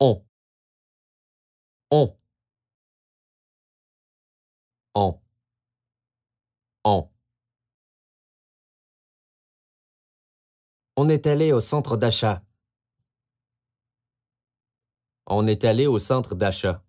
On. On est allé au centre d'achat. On est allé au centre d'achat.